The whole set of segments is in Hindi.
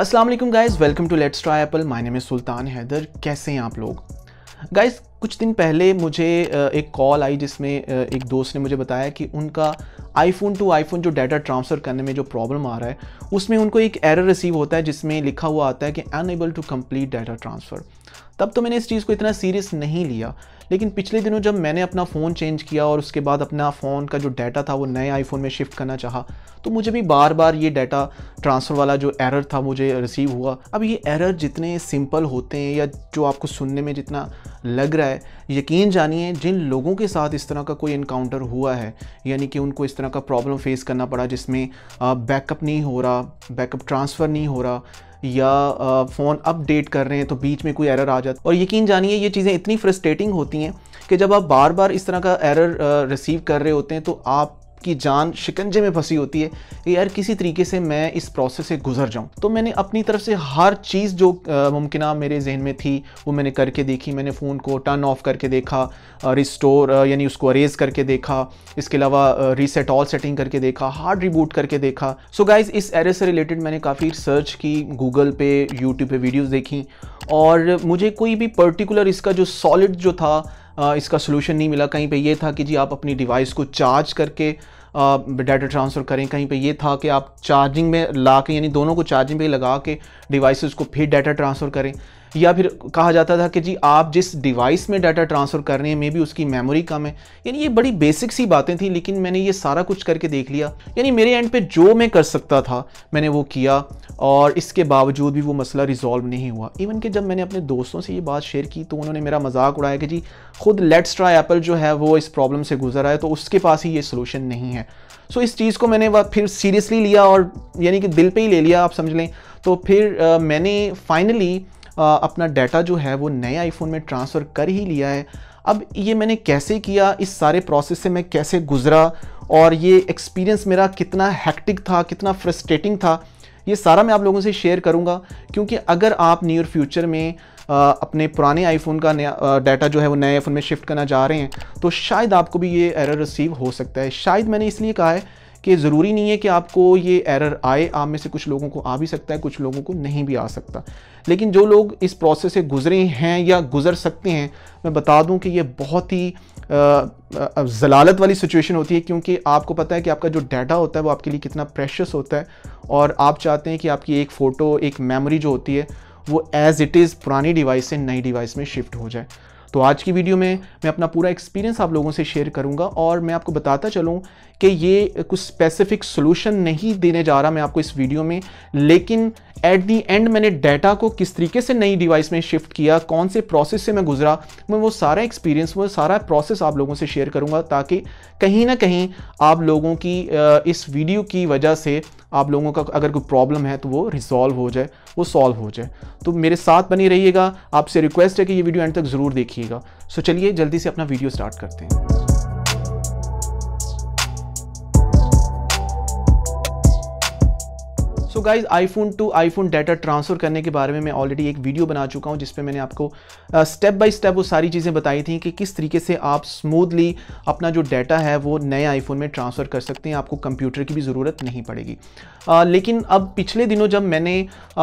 वालेकुम guys welcome to let's try Apple my name is Sultan Haider कैसे हैं आप लोग गाइज़ कुछ दिन पहले मुझे एक कॉल आई जिसमें एक दोस्त ने मुझे बताया कि उनका आईफोन टू आईफोन जो डाटा ट्रांसफ़र करने में जो प्रॉब्लम आ रहा है उसमें उनको एक एरर रिसीव होता है जिसमें लिखा हुआ आता है कि unable to complete data transfer तब तो मैंने इस चीज़ को इतना सीरियस नहीं लिया लेकिन पिछले दिनों जब मैंने अपना फ़ोन चेंज किया और उसके बाद अपना फ़ोन का जो डाटा था वो नए आईफोन में शिफ्ट करना चाहा तो मुझे भी बार बार ये डाटा ट्रांसफ़र वाला जो एरर था मुझे रिसीव हुआ अब ये एरर जितने सिंपल होते हैं या जो आपको सुनने में जितना लग रहा है यकीन जानिए जिन लोगों के साथ इस तरह का कोई इनकाउंटर हुआ है यानी कि उनको इस तरह का प्रॉब्लम फेस करना पड़ा जिसमें बैकअप नहीं हो रहा बैकअप ट्रांसफ़र नहीं हो रहा या फ़ोन अपडेट कर रहे हैं तो बीच में कोई एरर आ जाता है और यकीन जानिए ये चीज़ें इतनी फ्रस्ट्रेटिंग होती हैं कि जब आप बार बार इस तरह का एरर रिसीव कर रहे होते हैं तो आप की जान शिकंजे में फंसी होती है कि यार किसी तरीके से मैं इस प्रोसेस से गुजर जाऊँ तो मैंने अपनी तरफ से हर चीज़ जो मुमकिन मेरे जहन में थी वो मैंने करके देखी मैंने फ़ोन को टर्न ऑफ करके देखा रिस्टोर यानी उसको अरेज करके देखा इसके अलावा रीसेट ऑल सेटिंग करके देखा हार्ड रिबूट करके देखा सो so गाइज इस एरे से रिलेटेड मैंने काफ़ी सर्च की गूगल पे यूट्यूब पे वीडियोज़ देखी और मुझे कोई भी पर्टिकुलर इसका जो सॉलिड जो था इसका सोल्यूशन नहीं मिला कहीं पर यह था कि जी आप अपनी डिवाइस को चार्ज करके डाटा ट्रांसफ़र करें कहीं पे ये था कि आप चार्जिंग में ला के यानी दोनों को चार्जिंग पे लगा के डिवाइसेस को फिर डाटा ट्रांसफ़र करें या फिर कहा जाता था कि जी आप जिस डिवाइस में डाटा ट्रांसफ़र कर रहे हैं मे भी उसकी मेमोरी कम है यानी ये बड़ी बेसिक सी बातें थी लेकिन मैंने ये सारा कुछ करके देख लिया यानी मेरे एंड पे जो मैं कर सकता था मैंने वो किया और इसके बावजूद भी वो मसला रिजॉल्व नहीं हुआ इवन कि जब मैंने अपने दोस्तों से ये बात शेयर की तो उन्होंने मेरा मजाक उड़ाया कि जी खुद लेट्स ट्राई एप्पल जो है वो इस प्रॉब्लम से गुजरा है तो उसके पास ही ये सोल्यूशन नहीं है सो इस चीज़ को मैंने फिर सीरियसली लिया और यानी कि दिल पर ही ले लिया आप समझ लें तो फिर मैंने फाइनली अपना डाटा जो है वो नए आईफोन में ट्रांसफ़र कर ही लिया है अब ये मैंने कैसे किया इस सारे प्रोसेस से मैं कैसे गुज़रा और ये एक्सपीरियंस मेरा कितना हैक्टिक था कितना फ्रस्ट्रेटिंग था ये सारा मैं आप लोगों से शेयर करूँगा क्योंकि अगर आप नियर फ्यूचर में आ, अपने पुराने आईफोन का नया डाटा जो है वो नए आईफोन में शिफ्ट करना जा रहे हैं तो शायद आपको भी ये एरर रिसीव हो सकता है शायद मैंने इसलिए कहा है कि ज़रूरी नहीं है कि आपको ये एरर आए आप में से कुछ लोगों को आ भी सकता है कुछ लोगों को नहीं भी आ सकता लेकिन जो लोग इस प्रोसेस से गुजरे हैं या गुज़र सकते हैं मैं बता दूं कि ये बहुत ही जलालत वाली सिचुएशन होती है क्योंकि आपको पता है कि आपका जो डाटा होता है वो आपके लिए कितना प्रेशस होता है और आप चाहते हैं कि आपकी एक फ़ोटो एक मेमोरी जो होती है वो एज़ इट इज़ पुरानी डिवाइस से नई डिवाइस में शिफ्ट हो जाए तो आज की वीडियो में मैं अपना पूरा एक्सपीरियंस आप लोगों से शेयर करूंगा और मैं आपको बताता चलूं कि ये कुछ स्पेसिफिक सोल्यूशन नहीं देने जा रहा मैं आपको इस वीडियो में लेकिन एट दी एंड मैंने डाटा को किस तरीके से नई डिवाइस में शिफ्ट किया कौन से प्रोसेस से मैं गुजरा मैं वो सारा एक्सपीरियंस वो सारा प्रोसेस आप लोगों से शेयर करूंगा ताकि कहीं ना कहीं आप लोगों की इस वीडियो की वजह से आप लोगों का अगर कोई प्रॉब्लम है तो वो रिजॉल्व हो जाए वो सॉल्व हो जाए तो मेरे साथ बनी रहिएगा आपसे रिक्वेस्ट है कि ये वीडियो एंड तक ज़रूर देखिएगा सो चलिए जल्दी से अपना वीडियो स्टार्ट करते हैं so guys iPhone to iPhone data transfer करने के बारे में मैं ऑलरेडी एक वीडियो बना चुका हूँ जिसपे मैंने आपको स्टेप बाय स्टेप वो सारी चीज़ें बताई थी कि किस तरीके से आप स्मूथली अपना जो डाटा है वो नए आईफोन में ट्रांसफ़र कर सकते हैं आपको कंप्यूटर की भी ज़रूरत नहीं पड़ेगी आ, लेकिन अब पिछले दिनों जब मैंने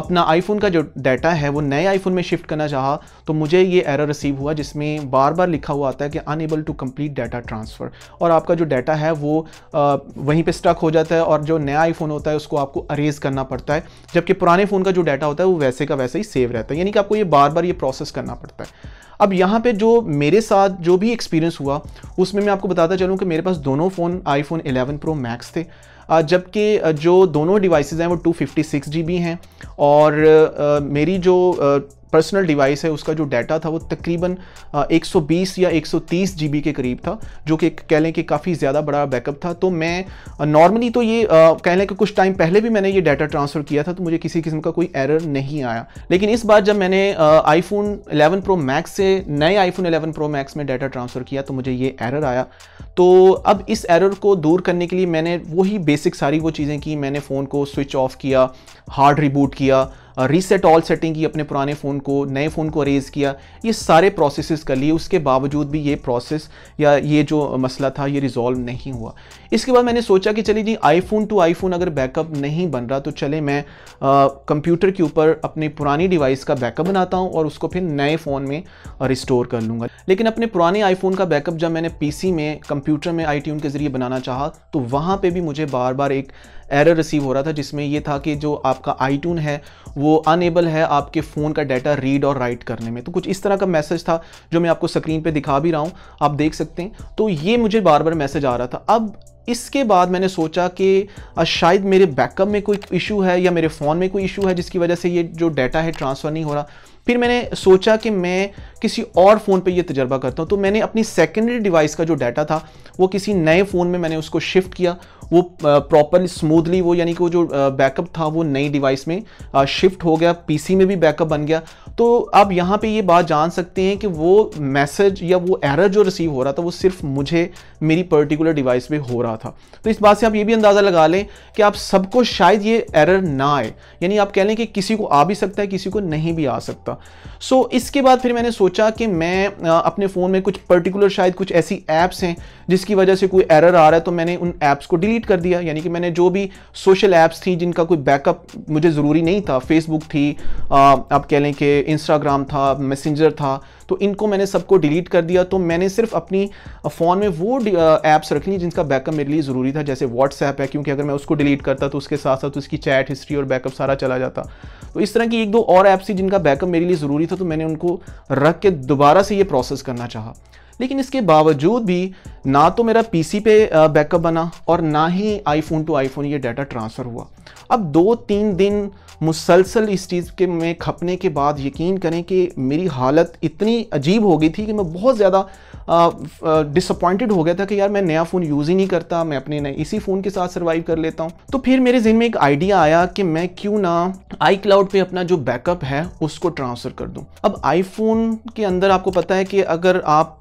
अपना आईफोन का जो डाटा है वो नए आईफोन में शिफ्ट करना चाहा तो मुझे ये एरर रिसीव हुआ जिसमें बार बार लिखा हुआ आता है कि unable to complete data transfer और आपका जो डाटा है वो आ, वहीं पर स्टक हो जाता है और जो नया आईफोन होता है उसको आपको अरेज करना करना पड़ता है जबकि पुराने फ़ोन का जो डाटा होता है वो वैसे का वैसे ही सेव रहता है यानी कि आपको ये बार बार ये प्रोसेस करना पड़ता है अब यहाँ पे जो मेरे साथ जो भी एक्सपीरियंस हुआ उसमें मैं आपको बताता चलूँ कि मेरे पास दोनों फ़ोन आईफोन 11 प्रो मैक्स थे जबकि जो दोनों डिवाइसेस हैं वो 256 जीबी हैं और मेरी जो पर्सनल डिवाइस है उसका जो डाटा था वो तकरीबन 120 या 130 जीबी के करीब था जो कि कह लें कि काफ़ी ज़्यादा बड़ा बैकअप था तो मैं नॉर्मली तो ये कह लें कि कुछ टाइम पहले भी मैंने ये डाटा ट्रांसफ़र किया था तो मुझे किसी किस्म का कोई एरर नहीं आया लेकिन इस बार जब मैंने आईफोन एलेवन प्रो मैक्स से नए आईफोन एलेवन प्रो मैक्स में डाटा ट्रांसफ़र किया तो मुझे ये एरर आया तो अब इस एरर को दूर करने के लिए मैंने वही बेसिक सारी वो चीज़ें की मैंने फ़ोन को स्विच ऑफ किया हार्ड रिबूट किया रीसेट ऑल सेटिंग की अपने पुराने फ़ोन को नए फ़ोन को रेज़ किया ये सारे प्रोसेसेस कर लिए उसके बावजूद भी ये प्रोसेस या ये जो मसला था ये रिजॉल्व नहीं हुआ इसके बाद मैंने सोचा कि चलिए जी आईफोन टू आईफोन अगर बैकअप नहीं बन रहा तो चले मैं कंप्यूटर के ऊपर अपनी पुरानी डिवाइस का बैकअप बनाता हूँ और उसको फिर नए फ़ोन में रिस्टोर कर लूँगा लेकिन अपने पुराने आईफोन का बैकअप जब मैंने पीसी में कंप्यूटर में आईट्यून के ज़रिए बनाना चाहा तो वहाँ पे भी मुझे बार बार एक एरर रिसीव हो रहा था जिसमें ये था कि जो आपका आई है वो अनएबल है आपके फ़ोन का डाटा रीड और राइट करने में तो कुछ इस तरह का मैसेज था जो मैं आपको स्क्रीन पे दिखा भी रहा हूँ आप देख सकते हैं तो ये मुझे बार बार मैसेज आ रहा था अब इसके बाद मैंने सोचा कि शायद मेरे बैकअप में कोई इशू है या मेरे फ़ोन में कोई इशू है जिसकी वजह से ये जो डाटा है ट्रांसफ़र नहीं हो रहा फिर मैंने सोचा कि मैं किसी और फ़ोन पे ये तजर्बा करता हूँ तो मैंने अपनी सेकेंडरी डिवाइस का जो डाटा था वो किसी नए फ़ोन में मैंने उसको शिफ्ट किया वो प्रॉपरली स्मूथली वो यानी कि वो जो बैकअप था वो नई डिवाइस में शिफ्ट हो गया पीसी में भी बैकअप बन गया तो आप यहाँ पे ये बात जान सकते हैं कि वो मैसेज या वो एरर जो रिसीव हो रहा था वो सिर्फ मुझे मेरी पर्टिकुलर डिवाइस पे हो रहा था तो इस बात से आप ये भी अंदाज़ा लगा लें कि आप सबको शायद ये एरर ना आए यानी आप कह लें कि किसी को आ भी सकता है किसी को नहीं भी आ सकता का सो so, इसके बाद फिर मैंने सोचा कि मैं अपने फ़ोन में कुछ पर्टिकुलर शायद कुछ ऐसी ऐप्स हैं जिसकी वजह से कोई एरर आ रहा है तो मैंने उन ऐप्स को डिलीट कर दिया यानी कि मैंने जो भी सोशल ऐप्स थी जिनका कोई बैकअप मुझे ज़रूरी नहीं था फेसबुक थी आप कह लें कि इंस्टाग्राम था मैसेंजर था तो इनको मैंने सबको डिलीट कर दिया तो मैंने सिर्फ अपनी फ़ोन में वो ऐप्स रख ली जिनका बैकअप मेरे लिए ज़रूरी था जैसे व्हाट्सएप है क्योंकि अगर मैं उसको डिलीट करता तो उसके साथ साथ उसकी चैट हिस्ट्री और बैकअप सारा चला जाता तो इस तरह की एक दो और ऐप्स थी जिनका बैकअप मेरे लिए ज़रूरी था तो मैंने उनको रख के दोबारा से ये प्रोसेस करना चाहा लेकिन इसके बावजूद भी ना तो मेरा पीसी पे बैकअप बना और ना ही आईफोन टू आईफोन ये डाटा ट्रांसफ़र हुआ अब दो तीन दिन मुसलसल इस चीज़ के में खपने के बाद यकीन करें कि मेरी हालत इतनी अजीब हो गई थी कि मैं बहुत ज़्यादा डिसअपॉइंटेड हो गया था कि यार मैं नया फ़ोन यूज़ ही नहीं करता मैं अपने नए इसी फ़ोन के साथ सर्वाइव कर लेता हूँ तो फिर मेरे जिन में एक आइडिया आया कि मैं क्यों ना आई क्लाउड पर अपना जो बैकअप है उसको ट्रांसफ़र कर दूँ अब आईफोन के अंदर आपको पता है कि अगर आप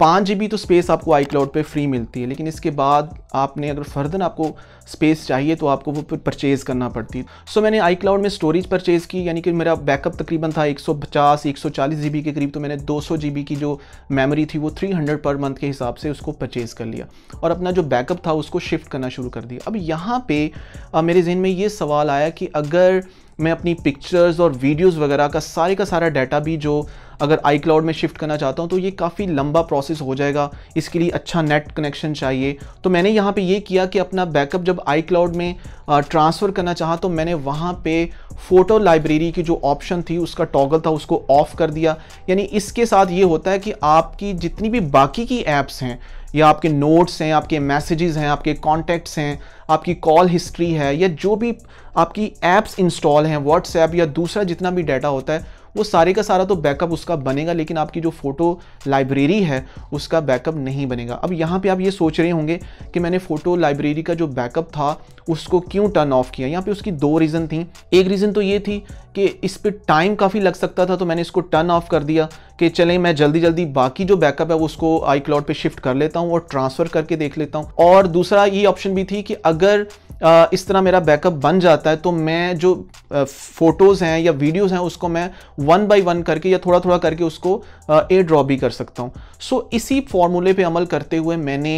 पाँच जी तो स्पेस आपको आई क्लाउड पर फ्री मिलती है लेकिन इसके बाद आपने अगर फर्दन आपको स्पेस चाहिए तो आपको वो परचेज़ करना पड़ती है सो मैंने आई क्लाउड में स्टोरेज परचेज़ की यानी कि मेरा बैकअप तकरीबन था 150 140 जीबी के करीब तो मैंने 200 जीबी की जो मेमोरी थी वो 300 पर मंथ के हिसाब से उसको परचेज़ कर लिया और अपना जो बैकअप था उसको शिफ्ट करना शुरू कर दिया अब यहाँ पर मेरे जहन में ये सवाल आया कि अगर मैं अपनी पिक्चर्स और वीडियोस वगैरह का सारे का सारा डाटा भी जो अगर आई क्लाउड में शिफ्ट करना चाहता हूँ तो ये काफ़ी लंबा प्रोसेस हो जाएगा इसके लिए अच्छा नेट कनेक्शन चाहिए तो मैंने यहाँ पे ये किया कि अपना बैकअप जब आई क्लाउड में ट्रांसफ़र करना चाहा तो मैंने वहाँ पे फ़ोटो लाइब्रेरी की जो ऑप्शन थी उसका टॉगल था उसको ऑफ़ कर दिया यानी इसके साथ ये होता है कि आपकी जितनी भी बाकी की ऐप्स हैं या आपके नोट्स हैं आपके मैसेजेस हैं आपके कॉन्टैक्ट्स हैं आपकी कॉल हिस्ट्री है या जो भी आपकी ऐप्स इंस्टॉल हैं व्हाट्सएप या दूसरा जितना भी डाटा होता है वो सारे का सारा तो बैकअप उसका बनेगा लेकिन आपकी जो फ़ोटो लाइब्रेरी है उसका बैकअप नहीं बनेगा अब यहाँ पे आप ये सोच रहे होंगे कि मैंने फ़ोटो लाइब्रेरी का जो बैकअप था उसको क्यों टर्न ऑफ किया यहाँ पे उसकी दो रीज़न थी एक रीज़न तो ये थी कि इस पर टाइम काफ़ी लग सकता था तो मैंने इसको टर्न ऑफ कर दिया कि चलें मैं जल्दी जल्दी बाकी जो बैकअप है वो उसको आई क्लाउड पर शिफ्ट कर लेता हूँ और ट्रांसफ़र करके देख लेता हूँ और दूसरा ये ऑप्शन भी थी कि अगर इस तरह मेरा बैकअप बन जाता है तो मैं जो फ़ोटोज़ हैं या वीडियोज़ हैं उसको मैं वन बाय वन करके या थोड़ा थोड़ा करके उसको एयर ड्रॉ भी कर सकता हूँ सो so, इसी फॉर्मूले पे अमल करते हुए मैंने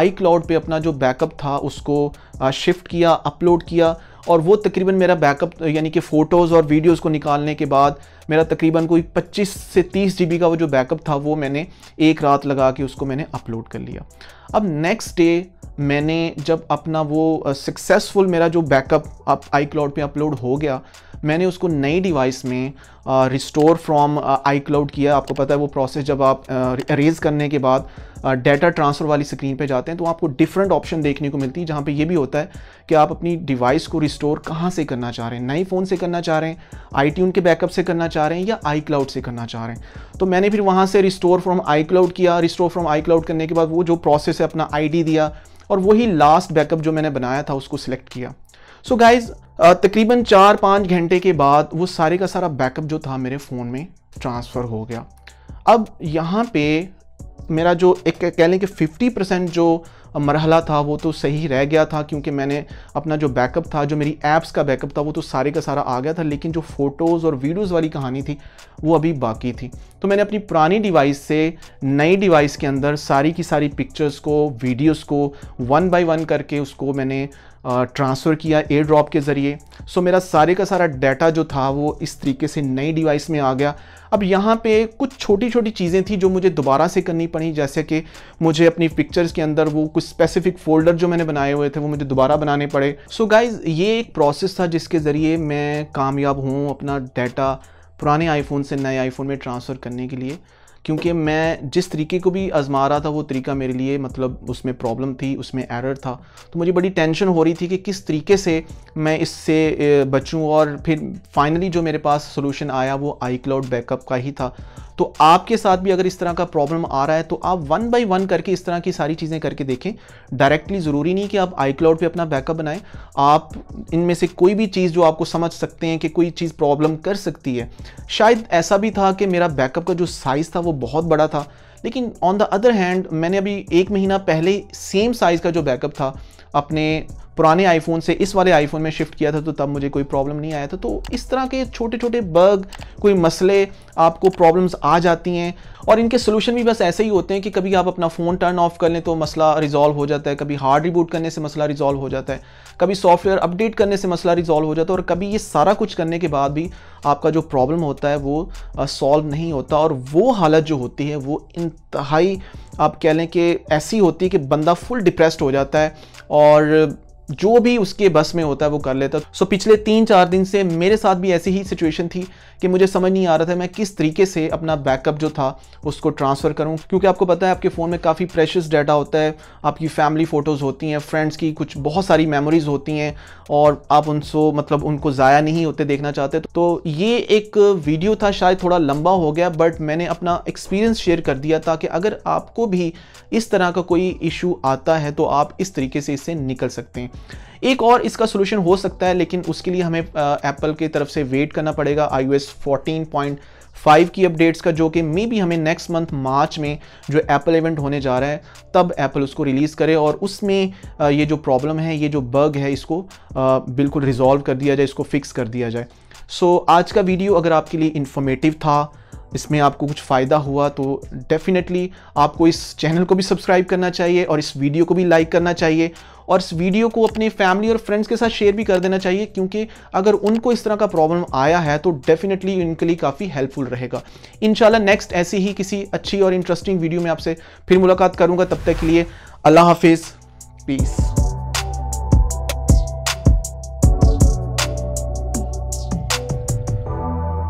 आई क्लाउड पर अपना जो बैकअप था उसको शिफ्ट किया अपलोड किया और वो तकरीबन मेरा बैकअप यानी कि फ़ोटोज़ और वीडियोज़ को निकालने के बाद मेरा तकरीबन कोई 25 से 30 जी का वो जो बैकअप था वो मैंने एक रात लगा के उसको मैंने अपलोड कर लिया अब नेक्स्ट डे मैंने जब अपना वो सक्सेसफुल मेरा जो बैकअप अप आई क्लाउड पर अपलोड हो गया मैंने उसको नई डिवाइस में रिस्टोर फ्रॉम आई क्लाउड किया आपको पता है वो प्रोसेस जब आप रेज करने के बाद डाटा ट्रांसफ़र वाली स्क्रीन पे जाते हैं तो आपको डिफरेंट ऑप्शन देखने को मिलती है जहाँ पे ये भी होता है कि आप अपनी डिवाइस को रिस्टोर कहाँ से करना चाह रहे हैं नई फ़ोन से करना चाह रहे हैं आई के बैकअप से करना चाह रहे हैं या आई क्लाउड से करना चाह रहे हैं तो मैंने फिर वहाँ से रिस्टोर फ्रॉम आई क्लाउड किया रिस्टोर फ्रॉम आई क्लाउड करने के बाद वो जो प्रोसेस है अपना आई दिया और वही लास्ट बैकअप जो मैंने बनाया था उसको सिलेक्ट किया सो so गाइज तकरीबन चार पाँच घंटे के बाद वो सारे का सारा बैकअप जो था मेरे फ़ोन में ट्रांसफ़र हो गया अब यहाँ पे मेरा जो एक कह लें कि 50 परसेंट जो मरहला था वो तो सही रह गया था क्योंकि मैंने अपना जो बैकअप था जो मेरी ऐप्स का बैकअप था वो तो सारे का सारा आ गया था लेकिन जो फ़ोटोज़ और वीडियोज़ वाली कहानी थी वो अभी बाकी थी तो मैंने अपनी पुरानी डिवाइस से नई डिवाइस के अंदर सारी की सारी पिक्चर्स को वीडियोज़ को वन बाई वन करके उसको मैंने ट्रांसफ़र किया एयर ड्रॉप के ज़रिए सो मेरा सारे का सारा डाटा जो था वो इस तरीके से नई डिवाइस में आ गया अब यहाँ पे कुछ छोटी छोटी चीज़ें थी जो मुझे दोबारा से करनी पड़ी जैसे कि मुझे अपनी पिक्चर्स के अंदर वो कुछ कुछ स्पेसिफिक फोल्डर जो मैंने बनाए हुए थे वो मुझे दोबारा बनाने पड़े सो so गाइज ये एक प्रोसेस था जिसके ज़रिए मैं कामयाब हूँ अपना डाटा पुराने आईफोन से नए आईफोन में ट्रांसफ़र करने के लिए क्योंकि मैं जिस तरीके को भी आजमा रहा था वो तरीका मेरे लिए मतलब उसमें प्रॉब्लम थी उसमें एरर था तो मुझे बड़ी टेंशन हो रही थी कि किस तरीके से मैं इससे बचूं और फिर फाइनली जो मेरे पास सोल्यूशन आया वो आई क्लाउड बैकअप का ही था तो आपके साथ भी अगर इस तरह का प्रॉब्लम आ रहा है तो आप वन बाई वन करके इस तरह की सारी चीज़ें करके देखें डायरेक्टली ज़रूरी नहीं कि आप आई क्लाउड पर अपना बैकअप बनाएं आप इनमें से कोई भी चीज़ जो आपको समझ सकते हैं कि कोई चीज़ प्रॉब्लम कर सकती है शायद ऐसा भी था कि मेरा बैकअप का जो साइज़ था वो बहुत बड़ा था लेकिन ऑन द अदर हैंड मैंने अभी एक महीना पहले सेम साइज़ का जो बैकअप था अपने पुराने आईफोन से इस वाले आईफोन में शिफ्ट किया था तो तब मुझे कोई प्रॉब्लम नहीं आया था तो इस तरह के छोटे छोटे बग कोई मसले आपको प्रॉब्लम्स आ जाती हैं और इनके सोल्यूशन भी बस ऐसे ही होते हैं कि कभी आप अपना फ़ोन टर्न ऑफ कर लें तो मसला रिजॉल्व हो जाता है कभी हार्ड रिबूट करने से मसला रिजॉल्व हो जाता है कभी सॉफ्टवेयर अपडेट करने से मसला रिजॉल्व हो जाता है और कभी ये सारा कुछ करने के बाद भी आपका जो प्रॉब्लम होता है वो सॉल्व नहीं होता और वो हालत जो होती है वो इंतहाई आप कह लें कि ऐसी होती है कि बंदा फुल डिप्रेस्ड हो जाता है और जो भी उसके बस में होता है वो कर लेता है सो पिछले तीन चार दिन से मेरे साथ भी ऐसी ही सिचुएशन थी कि मुझे समझ नहीं आ रहा था मैं किस तरीके से अपना बैकअप जो था उसको ट्रांसफ़र करूँ क्योंकि आपको पता है आपके फ़ोन में काफ़ी प्रेशस डाटा होता है आपकी फैमिली फ़ोटोज़ होती हैं फ्रेंड्स की कुछ बहुत सारी मेमोरीज़ होती हैं और आप उनसो मतलब उनको ज़ाया नहीं होते देखना चाहते तो ये एक वीडियो था शायद थोड़ा लंबा हो गया बट मैंने अपना एक्सपीरियंस शेयर कर दिया था कि अगर आपको भी इस तरह का कोई इशू आता है तो आप इस तरीके से इससे निकल सकते हैं एक और इसका सोल्यूशन हो सकता है लेकिन उसके लिए हमें एप्पल की तरफ से वेट करना पड़ेगा आई यू एस फाइव की अपडेट्स का जो कि मे बी हमें नेक्स्ट मंथ मार्च में जो एप्पल इवेंट होने जा रहा है तब एप्पल उसको रिलीज़ करे और उसमें ये जो प्रॉब्लम है ये जो बग है इसको बिल्कुल रिजॉल्व कर दिया जाए इसको फिक्स कर दिया जाए सो so, आज का वीडियो अगर आपके लिए इन्फॉर्मेटिव था इसमें आपको कुछ फ़ायदा हुआ तो डेफिनेटली आपको इस चैनल को भी सब्सक्राइब करना चाहिए और इस वीडियो को भी लाइक करना चाहिए और इस वीडियो को अपने फैमिली और फ्रेंड्स के साथ शेयर भी कर देना चाहिए क्योंकि अगर उनको इस तरह का प्रॉब्लम आया है तो डेफिनेटली इनके लिए काफ़ी हेल्पफुल रहेगा इन नेक्स्ट ऐसी ही किसी अच्छी और इंटरेस्टिंग वीडियो में आपसे फिर मुलाकात करूँगा तब तक के लिए अल्लाह हाफिज़ पीस